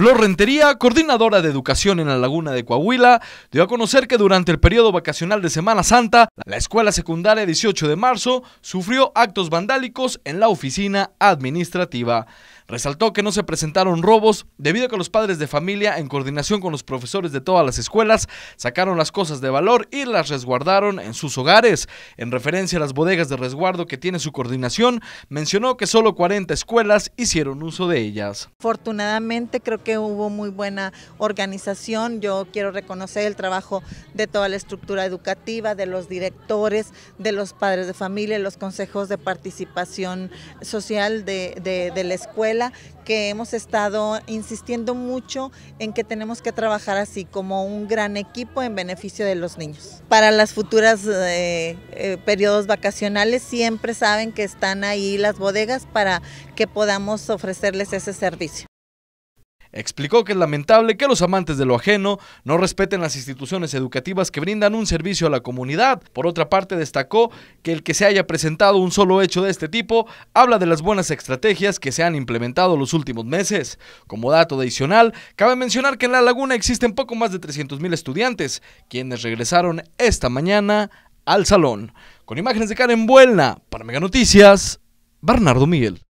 Flor Rentería, coordinadora de educación en la Laguna de Coahuila, dio a conocer que durante el periodo vacacional de Semana Santa, la escuela secundaria 18 de marzo sufrió actos vandálicos en la oficina administrativa. Resaltó que no se presentaron robos debido a que los padres de familia, en coordinación con los profesores de todas las escuelas, sacaron las cosas de valor y las resguardaron en sus hogares. En referencia a las bodegas de resguardo que tiene su coordinación, mencionó que solo 40 escuelas hicieron uso de ellas. Afortunadamente creo que hubo muy buena organización. Yo quiero reconocer el trabajo de toda la estructura educativa, de los directores, de los padres de familia, los consejos de participación social de, la escuela, que hemos estado insistiendo mucho en que tenemos que trabajar así, como un gran equipo en beneficio de los niños. Para las futuras eh, eh, periodos vacacionales siempre saben que están ahí las bodegas para que podamos ofrecerles ese servicio. Explicó que es lamentable que los amantes de lo ajeno no respeten las instituciones educativas que brindan un servicio a la comunidad. Por otra parte, destacó que el que se haya presentado un solo hecho de este tipo habla de las buenas estrategias que se han implementado los últimos meses. Como dato adicional, cabe mencionar que en La Laguna existen poco más de 300.000 estudiantes, quienes regresaron esta mañana al salón. Con imágenes de Karen Buelna, para Mega Noticias, Bernardo Miguel.